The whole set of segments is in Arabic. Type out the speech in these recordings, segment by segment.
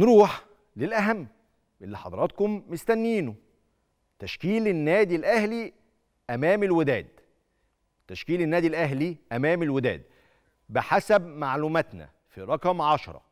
نروح للأهم اللي حضراتكم مستنيينه تشكيل النادي الأهلي أمام الوداد تشكيل النادي الأهلي أمام الوداد بحسب معلوماتنا في رقم 10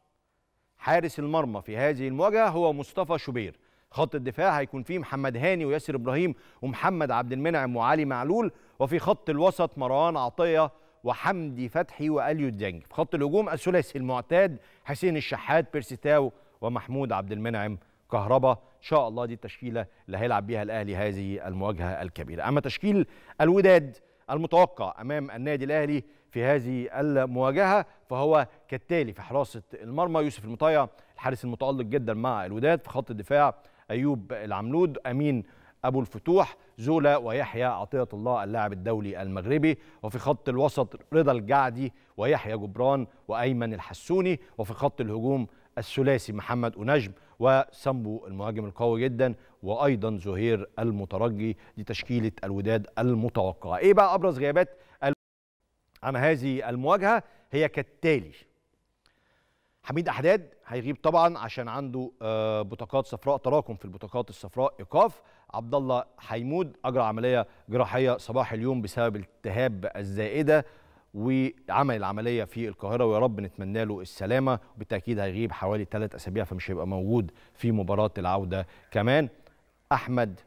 حارس المرمى في هذه المواجهة هو مصطفى شوبير خط الدفاع هيكون فيه محمد هاني وياسر إبراهيم ومحمد عبد المنعم وعلي معلول وفي خط الوسط مروان عطية وحمدي فتحي وأليو الدنج في خط الهجوم الثلاثي المعتاد حسين الشحات بيرسيتاو ومحمود عبد المنعم كهربا ان شاء الله دي التشكيله اللي هيلعب بيها الاهلي هذه المواجهه الكبيره اما تشكيل الوداد المتوقع امام النادي الاهلي في هذه المواجهه فهو كالتالي في حراسه المرمى يوسف المطيع الحارس المتالق جدا مع الوداد في خط الدفاع ايوب العملود امين ابو الفتوح زولا ويحيى عطيه الله اللاعب الدولي المغربي وفي خط الوسط رضا الجعدي ويحيى جبران وايمن الحسوني وفي خط الهجوم الثلاثي محمد ونجم وسمبو المهاجم القوي جدا وأيضا زهير المترجي دي تشكيلة الوداد المتوقعة إيه بقى أبرز غيابات عن هذه المواجهة هي كالتالي حميد أحداد هيغيب طبعا عشان عنده آه، بطاقات صفراء تراكم في البطاقات الصفراء إيقاف عبد الله حيمود أجرى عملية جراحية صباح اليوم بسبب التهاب الزائدة وعمل العمليه في القاهره ويا رب نتمنى له السلامه بالتاكيد هيغيب حوالي ثلاث اسابيع فمش هيبقى موجود في مباراه العوده كمان احمد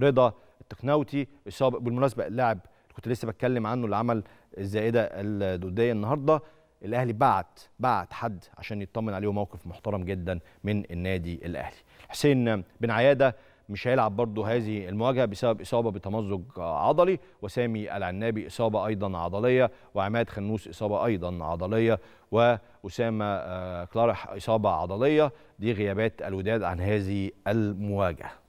رضا التقناوتي اصابه بالمناسبه اللاعب كنت لسه بتكلم عنه اللي عمل الزائده الدوديه النهارده الاهلي بعت بعت حد عشان يطمن عليه موقف محترم جدا من النادي الاهلي حسين بن عياده مش هيلعب برضه هذه المواجهه بسبب اصابه بتمزق عضلي وسامي العنابي اصابه ايضا عضليه وعماد خنوس اصابه ايضا عضليه واسامه آه، كلارح اصابه عضليه دي غيابات الوداد عن هذه المواجهه